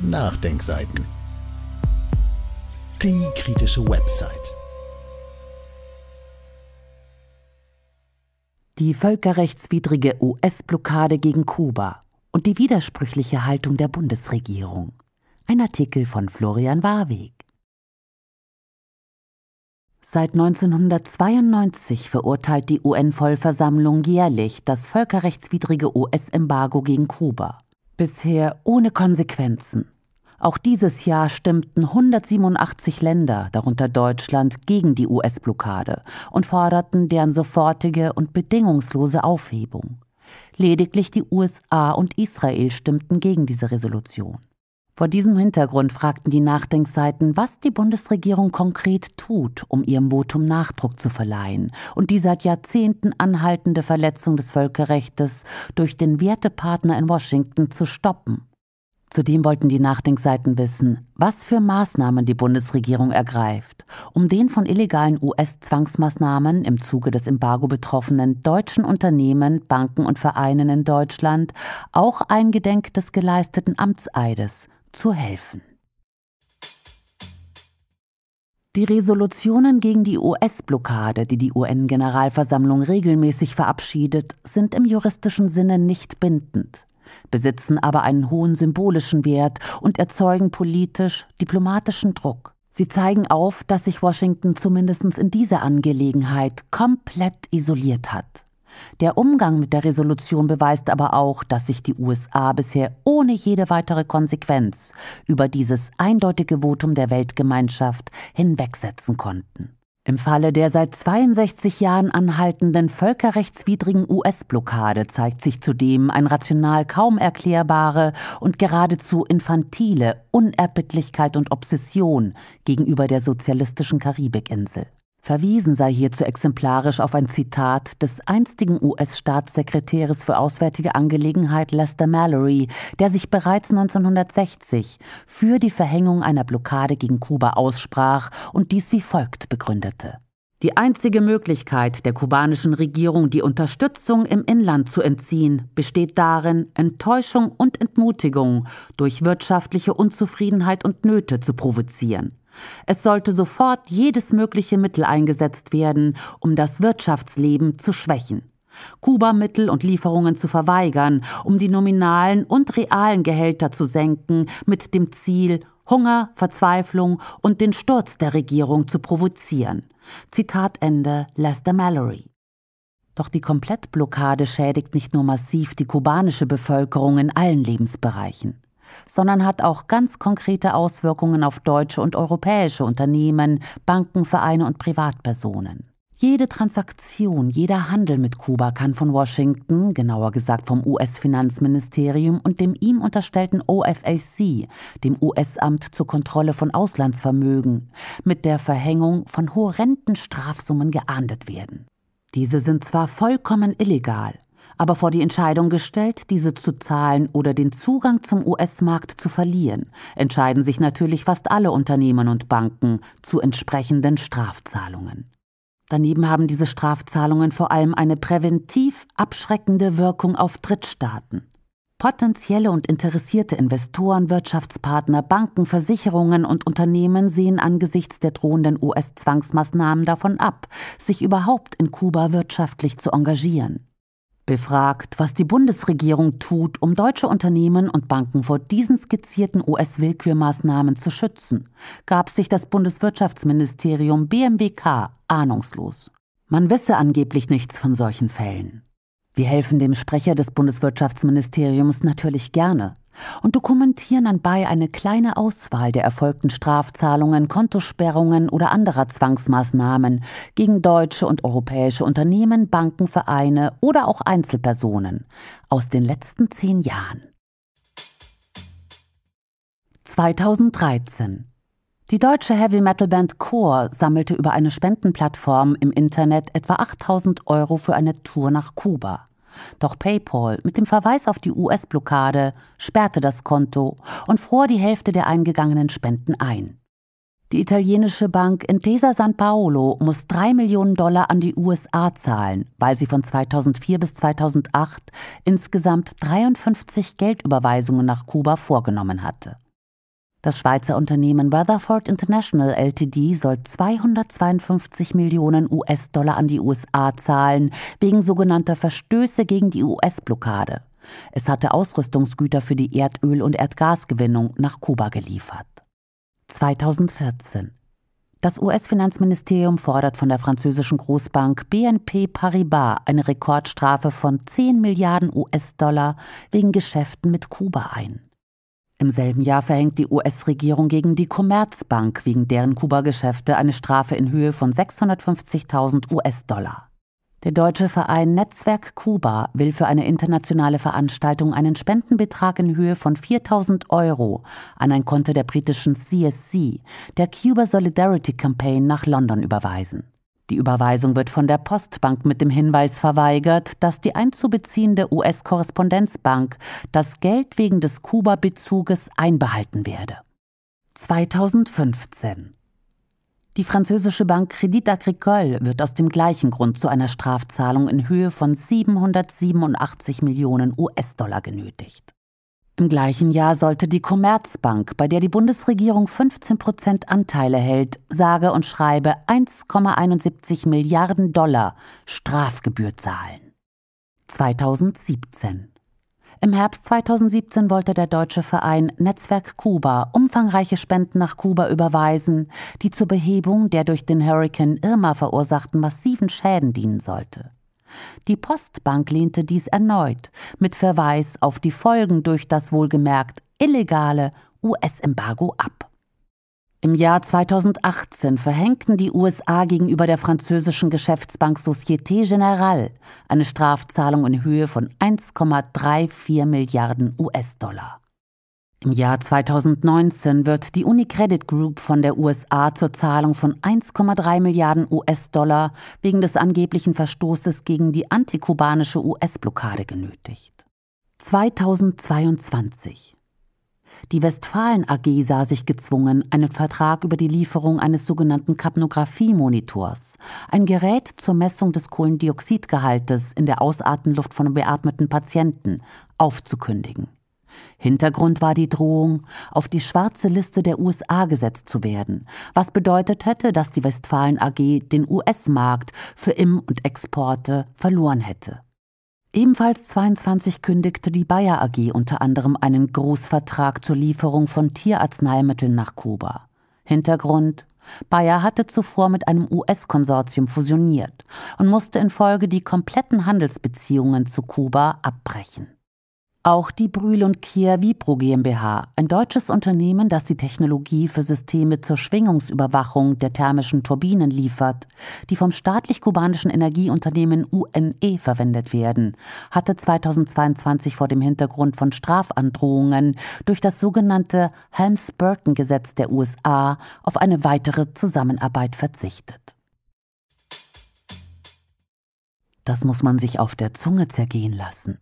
Nachdenkseiten. Die kritische Website. Die völkerrechtswidrige US-Blockade gegen Kuba und die widersprüchliche Haltung der Bundesregierung. Ein Artikel von Florian Warweg. Seit 1992 verurteilt die UN-Vollversammlung jährlich das völkerrechtswidrige US-Embargo gegen Kuba. Bisher ohne Konsequenzen. Auch dieses Jahr stimmten 187 Länder, darunter Deutschland, gegen die US-Blockade und forderten deren sofortige und bedingungslose Aufhebung. Lediglich die USA und Israel stimmten gegen diese Resolution. Vor diesem Hintergrund fragten die Nachdenkseiten, was die Bundesregierung konkret tut, um ihrem Votum Nachdruck zu verleihen und die seit Jahrzehnten anhaltende Verletzung des Völkerrechts durch den Wertepartner in Washington zu stoppen. Zudem wollten die Nachdenkseiten wissen, was für Maßnahmen die Bundesregierung ergreift, um den von illegalen US-Zwangsmaßnahmen im Zuge des Embargo betroffenen deutschen Unternehmen, Banken und Vereinen in Deutschland auch eingedenk des geleisteten Amtseides zu helfen. Die Resolutionen gegen die US-Blockade, die die UN-Generalversammlung regelmäßig verabschiedet, sind im juristischen Sinne nicht bindend, besitzen aber einen hohen symbolischen Wert und erzeugen politisch-diplomatischen Druck. Sie zeigen auf, dass sich Washington zumindest in dieser Angelegenheit komplett isoliert hat. Der Umgang mit der Resolution beweist aber auch, dass sich die USA bisher ohne jede weitere Konsequenz über dieses eindeutige Votum der Weltgemeinschaft hinwegsetzen konnten. Im Falle der seit 62 Jahren anhaltenden völkerrechtswidrigen US-Blockade zeigt sich zudem ein rational kaum erklärbare und geradezu infantile Unerbittlichkeit und Obsession gegenüber der sozialistischen Karibikinsel. Verwiesen sei hierzu exemplarisch auf ein Zitat des einstigen US-Staatssekretärs für Auswärtige Angelegenheit Lester Mallory, der sich bereits 1960 für die Verhängung einer Blockade gegen Kuba aussprach und dies wie folgt begründete. Die einzige Möglichkeit der kubanischen Regierung, die Unterstützung im Inland zu entziehen, besteht darin, Enttäuschung und Entmutigung durch wirtschaftliche Unzufriedenheit und Nöte zu provozieren. Es sollte sofort jedes mögliche Mittel eingesetzt werden, um das Wirtschaftsleben zu schwächen. Kuba Mittel und Lieferungen zu verweigern, um die nominalen und realen Gehälter zu senken, mit dem Ziel, Hunger, Verzweiflung und den Sturz der Regierung zu provozieren. Zitat Ende Lester Mallory. Doch die Komplettblockade schädigt nicht nur massiv die kubanische Bevölkerung in allen Lebensbereichen sondern hat auch ganz konkrete Auswirkungen auf deutsche und europäische Unternehmen, Banken, Vereine und Privatpersonen. Jede Transaktion, jeder Handel mit Kuba kann von Washington, genauer gesagt vom US-Finanzministerium und dem ihm unterstellten OFAC, dem US-Amt zur Kontrolle von Auslandsvermögen, mit der Verhängung von horrenden Strafsummen geahndet werden. Diese sind zwar vollkommen illegal, aber vor die Entscheidung gestellt, diese zu zahlen oder den Zugang zum US-Markt zu verlieren, entscheiden sich natürlich fast alle Unternehmen und Banken zu entsprechenden Strafzahlungen. Daneben haben diese Strafzahlungen vor allem eine präventiv abschreckende Wirkung auf Drittstaaten. Potenzielle und interessierte Investoren, Wirtschaftspartner, Banken, Versicherungen und Unternehmen sehen angesichts der drohenden US-Zwangsmaßnahmen davon ab, sich überhaupt in Kuba wirtschaftlich zu engagieren. Befragt, was die Bundesregierung tut, um deutsche Unternehmen und Banken vor diesen skizzierten US-Willkürmaßnahmen zu schützen, gab sich das Bundeswirtschaftsministerium BMWK ahnungslos. Man wisse angeblich nichts von solchen Fällen. Wir helfen dem Sprecher des Bundeswirtschaftsministeriums natürlich gerne, und dokumentieren anbei eine kleine Auswahl der erfolgten Strafzahlungen, Kontosperrungen oder anderer Zwangsmaßnahmen gegen deutsche und europäische Unternehmen, Banken, Vereine oder auch Einzelpersonen aus den letzten zehn Jahren. 2013 die deutsche Heavy Metal Band Core sammelte über eine Spendenplattform im Internet etwa 8000 Euro für eine Tour nach Kuba. Doch PayPal mit dem Verweis auf die US-Blockade sperrte das Konto und fror die Hälfte der eingegangenen Spenden ein. Die italienische Bank Intesa San Paolo muss 3 Millionen Dollar an die USA zahlen, weil sie von 2004 bis 2008 insgesamt 53 Geldüberweisungen nach Kuba vorgenommen hatte. Das Schweizer Unternehmen Rutherford International Ltd soll 252 Millionen US-Dollar an die USA zahlen, wegen sogenannter Verstöße gegen die US-Blockade. Es hatte Ausrüstungsgüter für die Erdöl- und Erdgasgewinnung nach Kuba geliefert. 2014 das US-Finanzministerium fordert von der französischen Großbank BNP Paribas eine Rekordstrafe von 10 Milliarden US-Dollar wegen Geschäften mit Kuba ein. Im selben Jahr verhängt die US-Regierung gegen die Commerzbank wegen deren Kuba-Geschäfte eine Strafe in Höhe von 650.000 US-Dollar. Der deutsche Verein Netzwerk Kuba will für eine internationale Veranstaltung einen Spendenbetrag in Höhe von 4000 Euro an ein Konto der britischen CSC, der Cuba Solidarity Campaign, nach London überweisen. Die Überweisung wird von der Postbank mit dem Hinweis verweigert, dass die einzubeziehende US-Korrespondenzbank das Geld wegen des Kuba-Bezuges einbehalten werde. 2015 die französische Bank Credit Agricole wird aus dem gleichen Grund zu einer Strafzahlung in Höhe von 787 Millionen US-Dollar genötigt. Im gleichen Jahr sollte die Commerzbank, bei der die Bundesregierung 15 Prozent Anteile hält, sage und schreibe 1,71 Milliarden Dollar Strafgebühr zahlen. 2017. Im Herbst 2017 wollte der deutsche Verein Netzwerk Kuba umfangreiche Spenden nach Kuba überweisen, die zur Behebung der durch den Hurrikan Irma verursachten massiven Schäden dienen sollte. Die Postbank lehnte dies erneut, mit Verweis auf die Folgen durch das wohlgemerkt illegale US-Embargo ab. Im Jahr 2018 verhängten die USA gegenüber der französischen Geschäftsbank Société Générale eine Strafzahlung in Höhe von 1,34 Milliarden US-Dollar. Im Jahr 2019 wird die UniCredit Group von der USA zur Zahlung von 1,3 Milliarden US-Dollar wegen des angeblichen Verstoßes gegen die antikubanische US-Blockade genötigt. 2022 die Westfalen AG sah sich gezwungen, einen Vertrag über die Lieferung eines sogenannten Kapnographie-Monitors, ein Gerät zur Messung des Kohlendioxidgehaltes in der Ausatmenluft von beatmeten Patienten, aufzukündigen. Hintergrund war die Drohung, auf die schwarze Liste der USA gesetzt zu werden, was bedeutet hätte, dass die Westfalen AG den US-Markt für Im- und Exporte verloren hätte. Ebenfalls 22 kündigte die Bayer AG unter anderem einen Großvertrag zur Lieferung von Tierarzneimitteln nach Kuba. Hintergrund Bayer hatte zuvor mit einem US-Konsortium fusioniert und musste infolge die kompletten Handelsbeziehungen zu Kuba abbrechen. Auch die Brühl und Kier Vipro GmbH, ein deutsches Unternehmen, das die Technologie für Systeme zur Schwingungsüberwachung der thermischen Turbinen liefert, die vom staatlich-kubanischen Energieunternehmen UNE verwendet werden, hatte 2022 vor dem Hintergrund von Strafandrohungen durch das sogenannte Helms-Burton-Gesetz der USA auf eine weitere Zusammenarbeit verzichtet. Das muss man sich auf der Zunge zergehen lassen.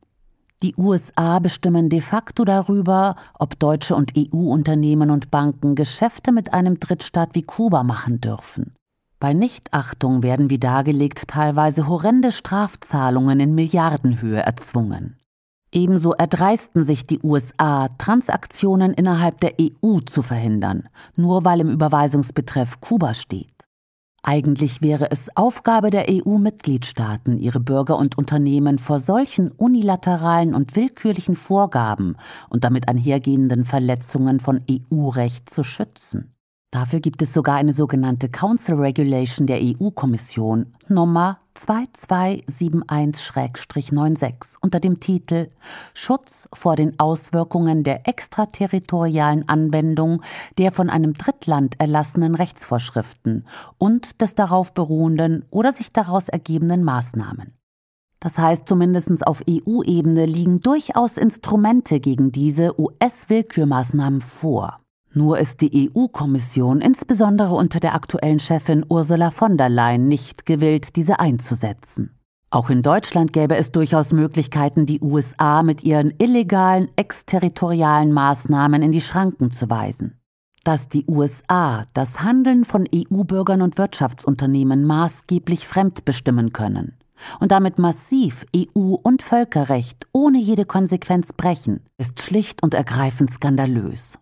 Die USA bestimmen de facto darüber, ob deutsche und EU-Unternehmen und Banken Geschäfte mit einem Drittstaat wie Kuba machen dürfen. Bei Nichtachtung werden wie dargelegt teilweise horrende Strafzahlungen in Milliardenhöhe erzwungen. Ebenso erdreisten sich die USA, Transaktionen innerhalb der EU zu verhindern, nur weil im Überweisungsbetreff Kuba steht. Eigentlich wäre es Aufgabe der EU-Mitgliedstaaten, ihre Bürger und Unternehmen vor solchen unilateralen und willkürlichen Vorgaben und damit einhergehenden Verletzungen von EU-Recht zu schützen. Dafür gibt es sogar eine sogenannte Council Regulation der EU-Kommission Nummer 2271-96 unter dem Titel Schutz vor den Auswirkungen der extraterritorialen Anwendung der von einem Drittland erlassenen Rechtsvorschriften und des darauf beruhenden oder sich daraus ergebenden Maßnahmen. Das heißt, zumindest auf EU-Ebene liegen durchaus Instrumente gegen diese US-Willkürmaßnahmen vor nur ist die EU-Kommission insbesondere unter der aktuellen Chefin Ursula von der Leyen nicht gewillt, diese einzusetzen. Auch in Deutschland gäbe es durchaus Möglichkeiten, die USA mit ihren illegalen, exterritorialen Maßnahmen in die Schranken zu weisen. Dass die USA das Handeln von EU-Bürgern und Wirtschaftsunternehmen maßgeblich fremdbestimmen können und damit massiv EU und Völkerrecht ohne jede Konsequenz brechen, ist schlicht und ergreifend skandalös.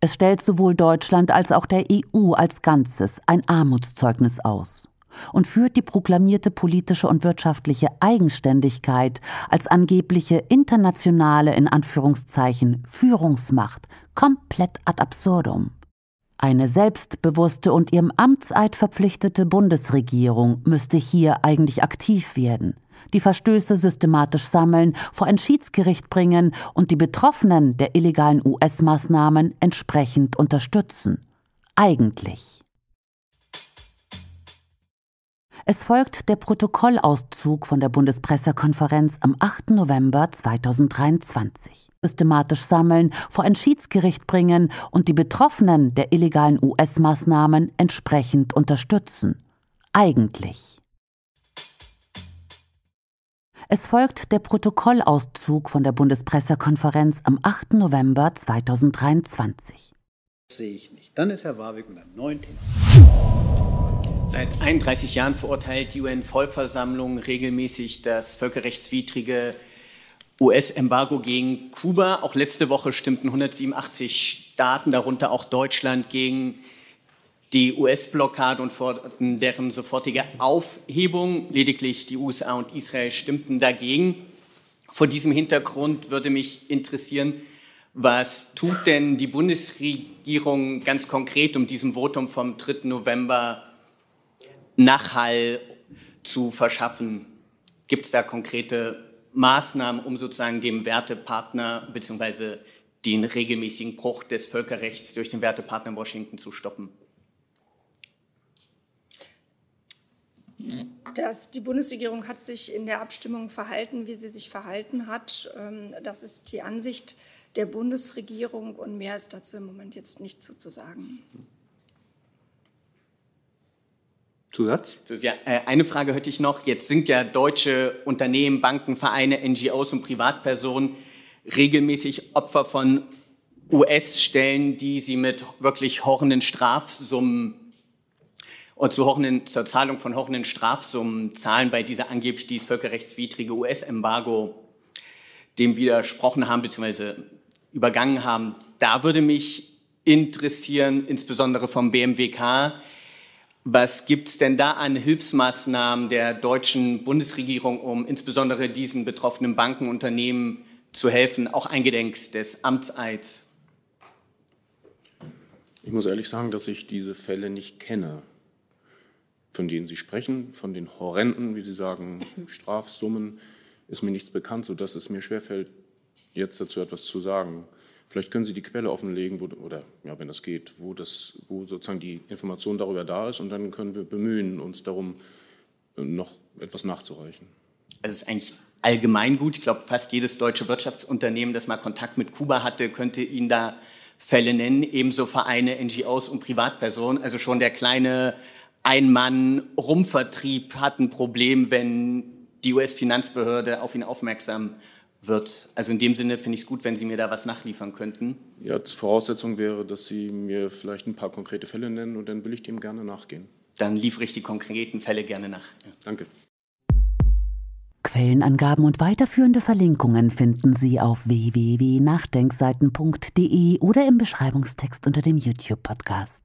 Es stellt sowohl Deutschland als auch der EU als Ganzes ein Armutszeugnis aus und führt die proklamierte politische und wirtschaftliche Eigenständigkeit als angebliche internationale in Anführungszeichen Führungsmacht komplett ad absurdum. Eine selbstbewusste und ihrem Amtseid verpflichtete Bundesregierung müsste hier eigentlich aktiv werden, die Verstöße systematisch sammeln, vor ein Schiedsgericht bringen und die Betroffenen der illegalen US-Maßnahmen entsprechend unterstützen. Eigentlich. Es folgt der Protokollauszug von der Bundespressekonferenz am 8. November 2023. Systematisch sammeln, vor ein Schiedsgericht bringen und die Betroffenen der illegalen US-Maßnahmen entsprechend unterstützen. Eigentlich. Es folgt der Protokollauszug von der Bundespressekonferenz am 8. November 2023. Das sehe ich nicht. Dann ist Herr Warwick mit einem neuen Thema. Seit 31 Jahren verurteilt die UN-Vollversammlung regelmäßig das völkerrechtswidrige US-Embargo gegen Kuba. Auch letzte Woche stimmten 187 Staaten, darunter auch Deutschland, gegen die US-Blockade und forderten deren sofortige Aufhebung. Lediglich die USA und Israel stimmten dagegen. Vor diesem Hintergrund würde mich interessieren, was tut denn die Bundesregierung ganz konkret, um diesem Votum vom 3. November Nachhall zu verschaffen? Gibt es da konkrete Maßnahmen, um sozusagen dem Wertepartner bzw. den regelmäßigen Bruch des Völkerrechts durch den Wertepartner Washington zu stoppen? dass die Bundesregierung hat sich in der Abstimmung verhalten, wie sie sich verhalten hat. Ähm, das ist die Ansicht der Bundesregierung und mehr ist dazu im Moment jetzt nicht so zu sagen. Zusatz? Ja, äh, eine Frage hätte ich noch. Jetzt sind ja deutsche Unternehmen, Banken, Vereine, NGOs und Privatpersonen regelmäßig Opfer von US-Stellen, die sie mit wirklich horrenden Strafsummen und zu hochenden, zur Zahlung von hochenden Strafsummen zahlen, weil diese angeblich dieses völkerrechtswidrige US-Embargo dem widersprochen haben bzw. übergangen haben. Da würde mich interessieren, insbesondere vom BMWK, was gibt es denn da an Hilfsmaßnahmen der deutschen Bundesregierung, um insbesondere diesen betroffenen Banken, Unternehmen zu helfen, auch eingedenk des Amtseids? Ich muss ehrlich sagen, dass ich diese Fälle nicht kenne von denen Sie sprechen, von den horrenden, wie Sie sagen, Strafsummen, ist mir nichts bekannt, sodass es mir schwerfällt, jetzt dazu etwas zu sagen. Vielleicht können Sie die Quelle offenlegen, wo, oder ja, wenn das geht, wo, das, wo sozusagen die Information darüber da ist und dann können wir bemühen, uns darum äh, noch etwas nachzureichen. Also es ist eigentlich allgemein gut. Ich glaube, fast jedes deutsche Wirtschaftsunternehmen, das mal Kontakt mit Kuba hatte, könnte Ihnen da Fälle nennen, ebenso Vereine, NGOs und Privatpersonen. Also schon der kleine ein-Mann-Rumvertrieb hat ein Problem, wenn die US-Finanzbehörde auf ihn aufmerksam wird. Also in dem Sinne finde ich es gut, wenn Sie mir da was nachliefern könnten. Ja, die Voraussetzung wäre, dass Sie mir vielleicht ein paar konkrete Fälle nennen und dann will ich dem gerne nachgehen. Dann liefere ich die konkreten Fälle gerne nach. Ja. Danke. Quellenangaben und weiterführende Verlinkungen finden Sie auf www.nachdenkseiten.de oder im Beschreibungstext unter dem YouTube-Podcast.